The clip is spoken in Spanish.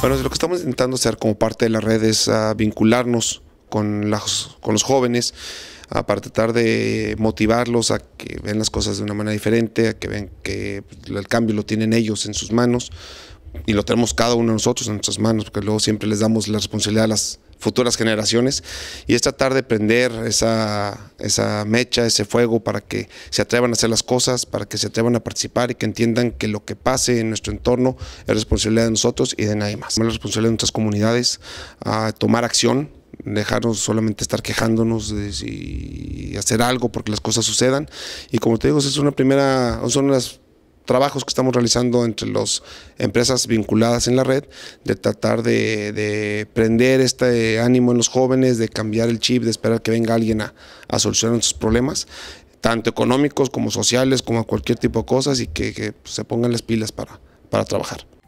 Bueno, lo que estamos intentando hacer como parte de la red es vincularnos con, las, con los jóvenes, para tratar de motivarlos a que vean las cosas de una manera diferente, a que vean que pues, el cambio lo tienen ellos en sus manos, y lo tenemos cada uno de nosotros en nuestras manos, porque luego siempre les damos la responsabilidad a las futuras generaciones y es tratar de prender esa, esa mecha, ese fuego para que se atrevan a hacer las cosas, para que se atrevan a participar y que entiendan que lo que pase en nuestro entorno es responsabilidad de nosotros y de nadie más. Es la responsabilidad de nuestras comunidades a tomar acción, dejarnos solamente estar quejándonos y hacer algo porque las cosas sucedan. Y como te digo, es una primera, son las trabajos que estamos realizando entre las empresas vinculadas en la red, de tratar de, de, prender este ánimo en los jóvenes, de cambiar el chip, de esperar que venga alguien a, solucionar sus problemas, tanto económicos como sociales, como cualquier tipo de cosas, y que, que se pongan las pilas para, para trabajar.